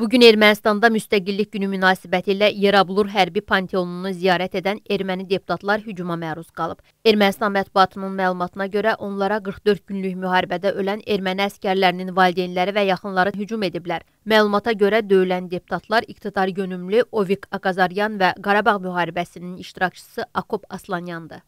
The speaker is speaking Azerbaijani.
Bugün Ermənistanda müstəqillik günü münasibəti ilə Yerablur hərbi panteonunu ziyarət edən erməni deputatlar hücuma məruz qalıb. Ermənistan mətbuatının məlumatına görə onlara 44 günlük müharibədə ölən erməni əskərlərinin valideynləri və yaxınları hücum ediblər. Məlumata görə döyülən deputatlar iqtidar yönümlü Ovik Akazaryan və Qarabağ müharibəsinin iştirakçısı Akop Aslanyandı.